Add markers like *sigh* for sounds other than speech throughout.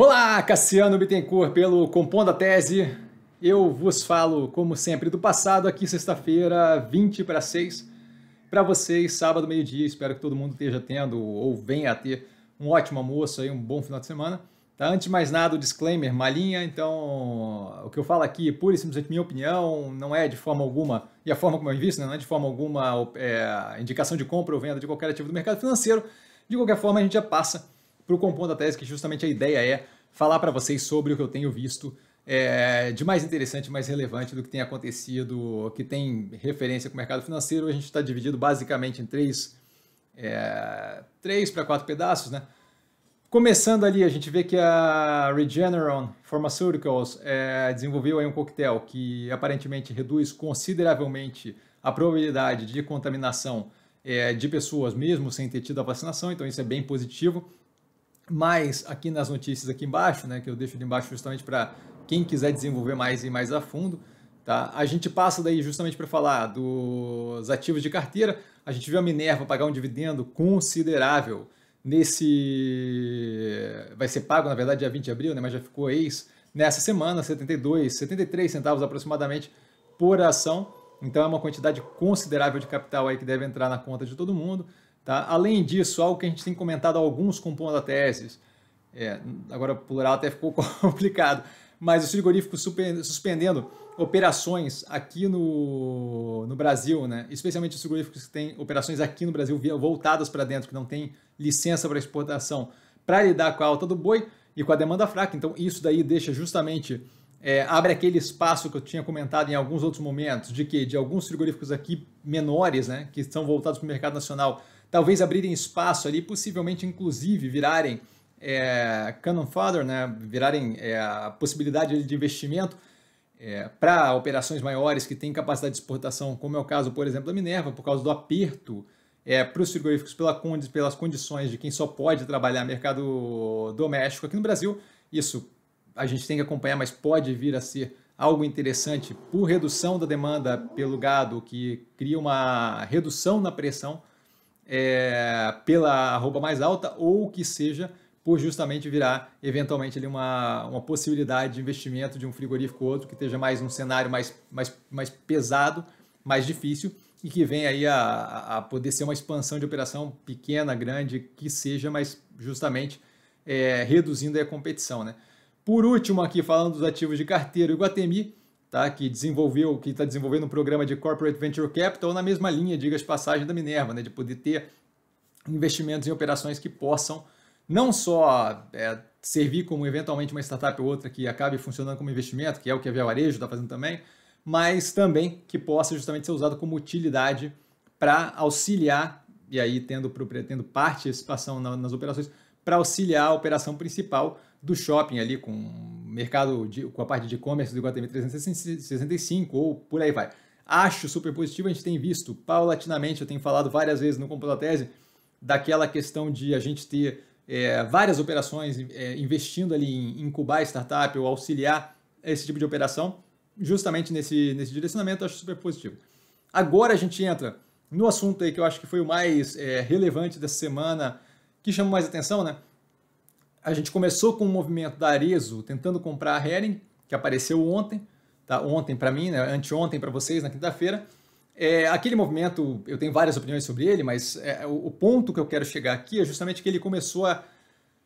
Olá, Cassiano Bittencourt pelo Compondo a Tese. Eu vos falo, como sempre, do passado aqui sexta-feira, 20 para 6, para vocês, sábado, meio-dia. Espero que todo mundo esteja tendo ou venha a ter um ótimo almoço aí, um bom final de semana. Tá? Antes de mais nada, o disclaimer, malinha, então o que eu falo aqui é pura e simplesmente minha opinião, não é de forma alguma, e a forma como eu invisto, né? não é de forma alguma é, indicação de compra ou venda de qualquer ativo do mercado financeiro. De qualquer forma, a gente já passa para o Compondo a Tese, que justamente a ideia é falar para vocês sobre o que eu tenho visto é, de mais interessante, mais relevante do que tem acontecido, que tem referência com o mercado financeiro. A gente está dividido basicamente em três, é, três para quatro pedaços, né? Começando ali, a gente vê que a Regeneron Pharmaceuticals é, desenvolveu aí um coquetel que aparentemente reduz consideravelmente a probabilidade de contaminação é, de pessoas mesmo sem ter tido a vacinação, então isso é bem positivo mais aqui nas notícias aqui embaixo, né, que eu deixo de embaixo justamente para quem quiser desenvolver mais e mais a fundo, tá? A gente passa daí justamente para falar dos ativos de carteira. A gente viu a Minerva pagar um dividendo considerável nesse vai ser pago, na verdade, dia 20 de abril, né, mas já ficou ex nessa semana, 72, 73 centavos aproximadamente por ação. Então é uma quantidade considerável de capital aí que deve entrar na conta de todo mundo. Tá? Além disso, algo que a gente tem comentado alguns compondo a teses, é, agora plural até ficou *laughs* complicado, mas os frigoríficos suspendendo operações aqui no, no Brasil, né? especialmente os frigoríficos que têm operações aqui no Brasil voltadas para dentro, que não têm licença para exportação, para lidar com a alta do boi e com a demanda fraca. Então, isso daí deixa justamente. É, abre aquele espaço que eu tinha comentado em alguns outros momentos, de que de alguns frigoríficos aqui menores, né, que estão voltados para o mercado nacional, talvez abrirem espaço ali, possivelmente inclusive virarem é, cannon fodder, né, virarem é, a possibilidade de investimento é, para operações maiores que têm capacidade de exportação, como é o caso, por exemplo, da Minerva, por causa do aperto é, para os frigoríficos pela, pelas condições de quem só pode trabalhar mercado doméstico aqui no Brasil. Isso a gente tem que acompanhar, mas pode vir a ser algo interessante por redução da demanda pelo gado, que cria uma redução na pressão é, pela roupa mais alta ou que seja por justamente virar eventualmente ali uma, uma possibilidade de investimento de um frigorífico ou outro que esteja mais num cenário mais, mais, mais pesado, mais difícil e que venha aí a, a poder ser uma expansão de operação pequena, grande, que seja, mas justamente é, reduzindo a competição. Né? Por último, aqui falando dos ativos de carteira, o Iguatemi tá? que desenvolveu, que está desenvolvendo um programa de Corporate Venture Capital, na mesma linha, diga-se passagem, da Minerva, né? de poder ter investimentos em operações que possam não só é, servir como eventualmente uma startup ou outra que acabe funcionando como investimento, que é o que a Via Varejo está fazendo também, mas também que possa justamente ser usado como utilidade para auxiliar, e aí tendo, tendo parte participação nas operações, para auxiliar a operação principal do shopping ali com mercado de, com a parte de e-commerce do Iguatemi 365 ou por aí vai. Acho super positivo, a gente tem visto paulatinamente, eu tenho falado várias vezes no Computatese, daquela questão de a gente ter é, várias operações é, investindo ali em incubar startup ou auxiliar esse tipo de operação, justamente nesse, nesse direcionamento, acho super positivo. Agora a gente entra no assunto aí que eu acho que foi o mais é, relevante dessa semana, que chamou mais atenção, né? a gente começou com o um movimento da Arezo tentando comprar a Hering, que apareceu ontem, tá? ontem para mim, né? anteontem para vocês, na quinta-feira. É, aquele movimento, eu tenho várias opiniões sobre ele, mas é, o, o, ponto que eu quero chegar aqui é justamente que ele começou a,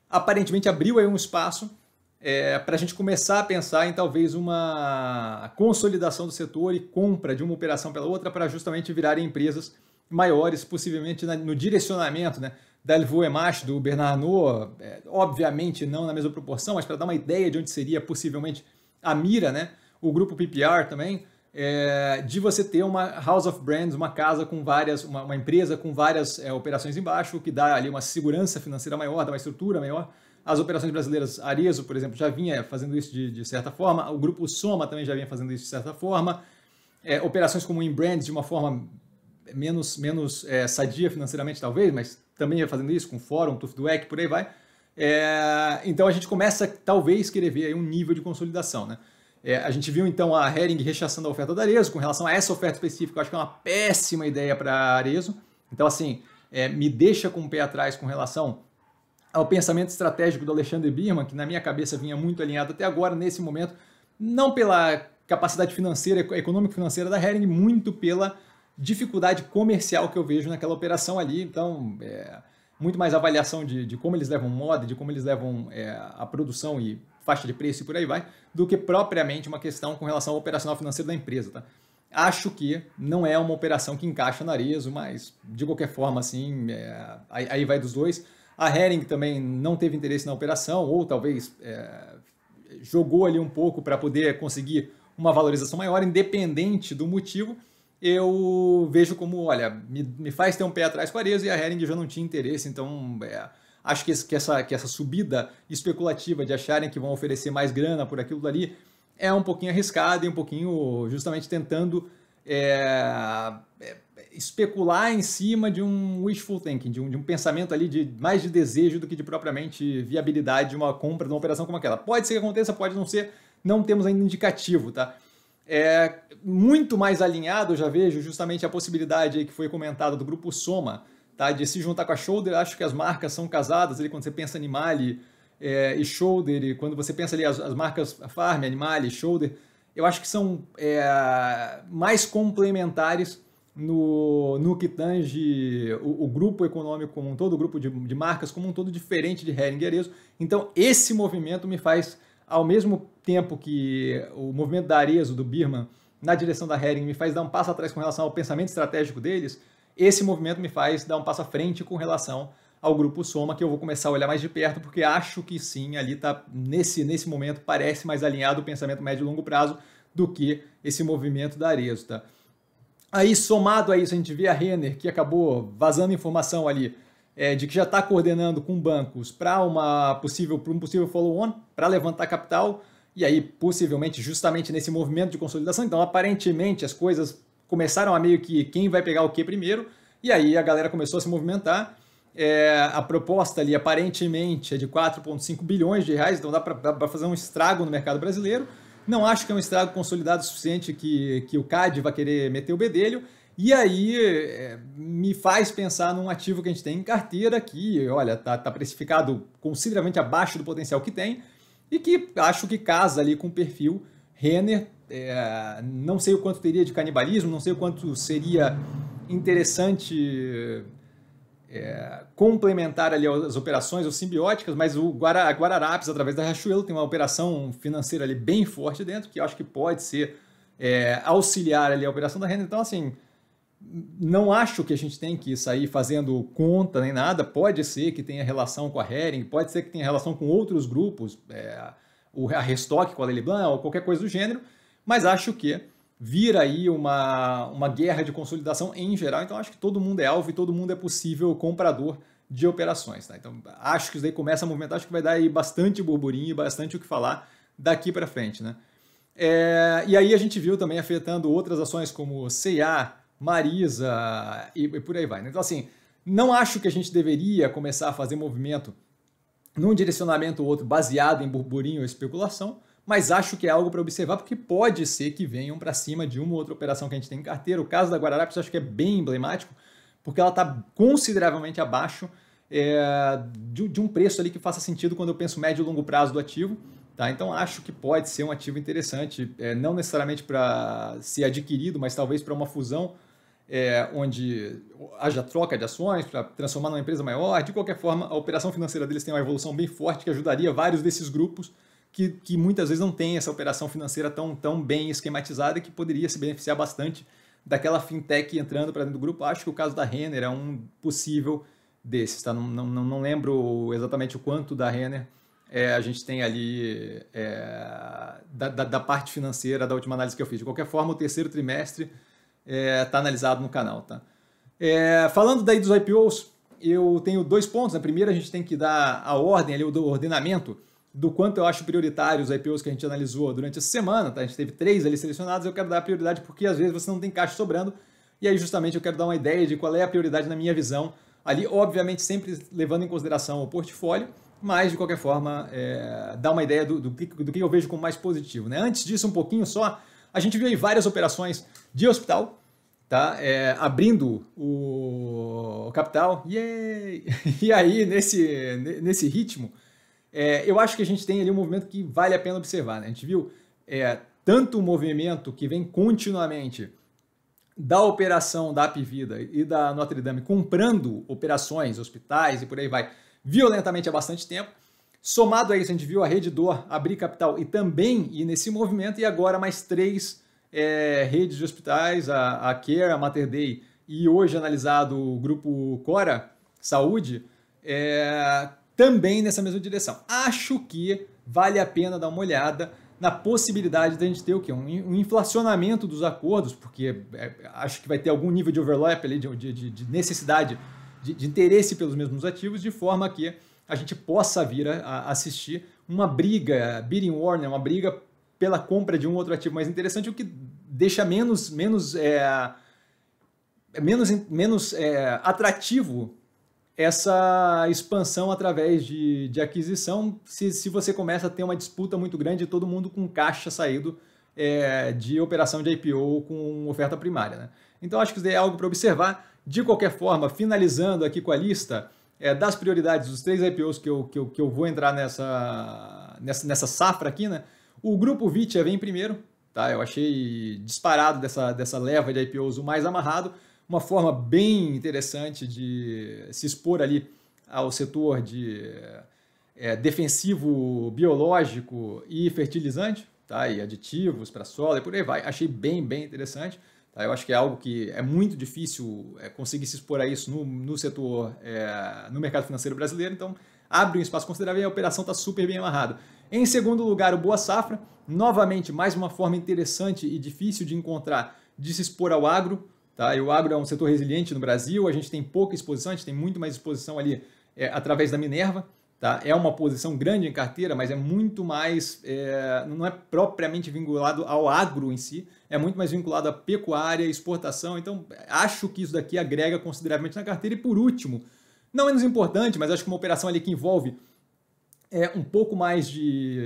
aparentemente abriu aí um espaço é, para a gente começar a pensar em talvez uma consolidação do setor e compra de uma operação pela outra para justamente virarem empresas maiores, possivelmente na, no direcionamento, né? da Lvoemache, é do Bernard Arnault, é, obviamente não na mesma proporção, mas para dar uma ideia de onde seria possivelmente a mira, né? o grupo PPR também, é, de você ter uma house of brands, uma casa com várias, uma, uma empresa com várias é, operações embaixo, que dá ali uma segurança financeira maior, dá uma estrutura maior. As operações brasileiras, Arezo, por exemplo, já vinha fazendo isso de, de certa forma, o grupo Soma também já vinha fazendo isso de certa forma, é, operações como em brands de uma forma menos, menos é, sadia financeiramente, talvez, mas também ia fazendo isso com fórum, ec por aí vai. É, então a gente começa, talvez, querer ver um nível de consolidação. Né? É, a gente viu então a Hering rechaçando a oferta da Arezo, com relação a essa oferta específica, eu acho que é uma péssima ideia para a Arezo. Então, assim, é, me deixa com o pé atrás com relação ao pensamento estratégico do Alexandre Birman, que na minha cabeça vinha muito alinhado até agora, nesse momento, não pela capacidade financeira, econômico-financeira da Hering, muito pela dificuldade comercial que eu vejo naquela operação ali. Então, é, muito mais avaliação de, de, como eles levam moda, de como eles levam é, a produção e faixa de preço e por aí vai, do que propriamente uma questão com relação ao operacional financeiro da empresa, tá? Acho que não é uma operação que encaixa na Arezo, mas de qualquer forma, assim, é, aí, aí, vai dos dois. A Hering também não teve interesse na operação, ou talvez é, jogou ali um pouco para poder conseguir uma valorização maior, independente do motivo eu vejo como, olha, me, me faz ter um pé atrás com a Arezzo e a Hering já não tinha interesse, então é, acho que, esse, que, essa, que essa subida especulativa de acharem que vão oferecer mais grana por aquilo dali é um pouquinho arriscada e um pouquinho justamente tentando é, é, especular em cima de um wishful thinking, de um, de um, pensamento ali de mais de desejo do que de propriamente viabilidade de uma compra, de uma operação como aquela. Pode ser que aconteça, pode não ser, não temos ainda indicativo, tá? é muito mais alinhado, eu já vejo, justamente a possibilidade que foi comentada do grupo Soma, tá? de se juntar com a Shoulder. Acho que as marcas são casadas, ali, quando você pensa Animale é, e Shoulder, e quando você pensa ali as, as marcas Farm, Animale e Shoulder, eu acho que são é, mais complementares no, no que tange o, o, grupo econômico como um todo, o grupo de, de marcas como um todo, diferente de Hering e Arezzo. Então, esse movimento me faz, ao mesmo tempo que o movimento da Arezzo, do Birman, na direção da Hering, me faz dar um passo atrás com relação ao pensamento estratégico deles, esse movimento me faz dar um passo à frente com relação ao grupo Soma, que eu vou começar a olhar mais de perto, porque acho que sim, ali tá nesse, nesse momento parece mais alinhado o pensamento médio e longo prazo do que esse movimento da Arezzo, tá? Aí, somado a isso, a gente vê a Renner, que acabou vazando informação ali é, de que já está coordenando com bancos para uma possível um possível follow-on para levantar capital e aí possivelmente justamente nesse movimento de consolidação. Então, aparentemente as coisas começaram a meio que quem vai pegar o que primeiro, e aí a galera começou a se movimentar. É, a proposta ali aparentemente é de 4,5 bilhões de reais, então dá para fazer um estrago no mercado brasileiro. Não acho que é um estrago consolidado o suficiente que, que o CAD vai querer meter o bedelho. E aí é, me faz pensar num ativo que a gente tem em carteira que, olha, tá, tá precificado consideravelmente abaixo do potencial que tem, e que acho que casa ali com o perfil Renner. É, não sei o quanto teria de canibalismo, não sei o quanto seria interessante é, complementar ali as operações ou simbióticas, mas o Guara, Guararapes, através da Riachuelo, tem uma operação financeira ali bem forte dentro, que acho que pode ser é, auxiliar ali a operação da Renner Então, assim, não acho que a gente tem que sair fazendo conta nem nada. Pode ser que tenha relação com a Hering, pode ser que tenha relação com outros grupos, é, a Restock com a Lely Blanc, ou qualquer coisa do gênero, mas acho que vira aí uma, uma guerra de consolidação em geral. Então acho que todo mundo é alvo e todo mundo é possível comprador de operações. Tá? Então acho que isso daí começa a movimentar, acho que vai dar aí bastante burburinho e bastante o que falar daqui para frente. Né? É, e aí a gente viu também afetando outras ações como CA Marisa e, e por aí vai. Né? Então, assim, não acho que a gente deveria começar a fazer movimento num direcionamento ou outro baseado em burburinho ou especulação, mas acho que é algo para observar, porque pode ser que venham para cima de uma ou outra operação que a gente tem em carteira. O caso da Guararapes acho que é bem emblemático, porque ela está consideravelmente abaixo é, de, de, um preço ali que faça sentido quando eu penso médio e longo prazo do ativo. Tá? Então acho que pode ser um ativo interessante, é, não necessariamente para ser adquirido, mas talvez para uma fusão é, onde haja troca de ações para transformar numa empresa maior. De qualquer forma, a operação financeira deles tem uma evolução bem forte que ajudaria vários desses grupos que, que muitas vezes não têm essa operação financeira tão, tão bem esquematizada que poderia se beneficiar bastante daquela fintech entrando para dentro do grupo. Acho que o caso da Renner é um possível desses. Tá? Não, não, não lembro exatamente o quanto da Renner. É, a gente tem ali é, da, da, da parte financeira da última análise que eu fiz. De qualquer forma, o terceiro trimestre é, tá analisado no canal, tá? É, falando daí dos IPOs, eu tenho dois pontos. Na primeira, a gente tem que dar a ordem ali, o ordenamento do quanto eu acho prioritário os IPOs que a gente analisou durante essa semana, tá? A gente teve três ali selecionados, eu quero dar prioridade porque às vezes você não tem caixa sobrando, e aí justamente eu quero dar uma ideia de qual é a prioridade na minha visão, ali obviamente sempre levando em consideração o portfólio, mas de qualquer forma é, dá uma ideia do, do, do que eu vejo como mais positivo, né? Antes disso, um pouquinho só a gente viu aí várias operações de hospital, tá? É, abrindo o capital. Yay! *laughs* E aí, nesse, nesse ritmo, é, eu acho que a gente tem ali um movimento que vale a pena observar. Né? A gente viu é, tanto o movimento que vem continuamente da operação da Apivida e da Notre Dame comprando operações, hospitais e por aí vai, violentamente há bastante tempo Somado a isso, a gente viu a rede Dor abrir capital e também ir nesse movimento, e agora mais três é, redes de hospitais, a, a Care, a Mater Day e hoje analisado o grupo Cora Saúde, é, também nessa mesma direção. Acho que vale a pena dar uma olhada na possibilidade da gente ter o quê? Um, inflacionamento dos acordos, porque é, acho que vai ter algum nível de overlap ali, de, de, de necessidade, de, de interesse pelos mesmos ativos, de forma que a gente possa vir a, assistir uma briga, bidding war, né, uma briga pela compra de um outro ativo mais interessante, o que deixa menos, menos, é, menos, menos é, atrativo essa expansão através de, de aquisição, se, se você começa a ter uma disputa muito grande, todo mundo com caixa saído é, de operação de IPO com oferta primária. Né? Então, acho que isso é algo para observar. De qualquer forma, finalizando aqui com a lista, é, das prioridades, dos três IPOs que eu, que eu, que eu vou entrar nessa, nessa, nessa safra aqui, né? O grupo Vitia vem primeiro, tá? Eu achei disparado dessa, dessa leva de IPOs o mais amarrado, uma forma bem interessante de se expor ali ao setor de é, defensivo biológico e fertilizante, tá? E aditivos para sola e por aí vai. Achei bem, bem interessante. Tá? Eu acho que é algo que é muito difícil é, conseguir se expor a isso no, no setor, é, no mercado financeiro brasileiro, então abre um espaço considerável e a operação está super bem amarrada. Em segundo lugar, o Boa Safra, novamente, mais uma forma interessante e difícil de encontrar de se expor ao agro. Tá? E o agro é um setor resiliente no Brasil, a gente tem pouca exposição, a gente tem muito mais exposição ali é, através da Minerva, Tá? É uma posição grande em carteira, mas é muito mais, é, não é propriamente vinculado ao agro em si, é muito mais vinculado à pecuária, exportação. Então, acho que isso daqui agrega consideravelmente na carteira. E por último, não menos importante, mas acho que uma operação ali que envolve é, um pouco mais de.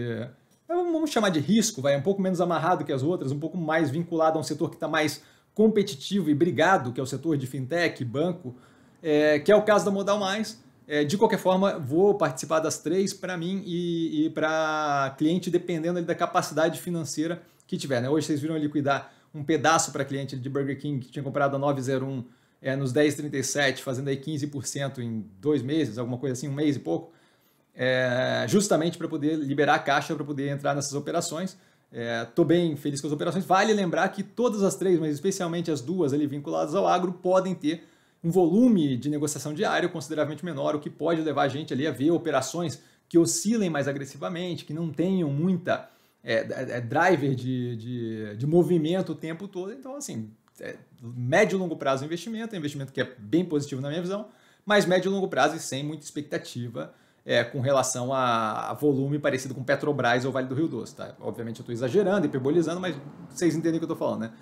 É, vamos chamar de risco, vai, um pouco menos amarrado que as outras, um pouco mais vinculado a um setor que está mais competitivo e brigado, que é o setor de fintech, banco, é, que é o caso da Modal Mais é, de qualquer forma, vou participar das três para mim e, e para cliente, dependendo da capacidade financeira que tiver. Né? Hoje vocês viram ele liquidar um pedaço para cliente de Burger King que tinha comprado a 901 é, nos 10,37, fazendo aí 15% em dois meses, alguma coisa assim, um mês e pouco, é, justamente para poder liberar a caixa para poder entrar nessas operações. Estou é, bem feliz com as operações. Vale lembrar que todas as três, mas especialmente as duas ali vinculadas ao agro, podem ter um volume de negociação diário consideravelmente menor, o que pode levar a gente ali a ver operações que oscilem mais agressivamente, que não tenham muita é, é driver de, de, de, movimento o tempo todo. Então, assim, é médio e longo prazo é investimento, é um investimento que é bem positivo na minha visão, mas médio e longo prazo e sem muita expectativa é, com relação a, a, volume parecido com Petrobras ou Vale do Rio Doce. Tá? Obviamente eu estou exagerando, hiperbolizando, mas vocês entendem o que eu estou falando, né?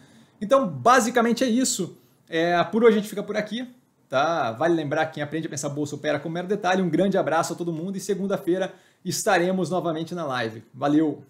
Então, basicamente é isso. É, por hoje a gente fica por aqui. Tá? Vale lembrar quem aprende a pensar bolsa opera com mero detalhe. Um grande abraço a todo mundo e segunda-feira estaremos novamente na live. Valeu!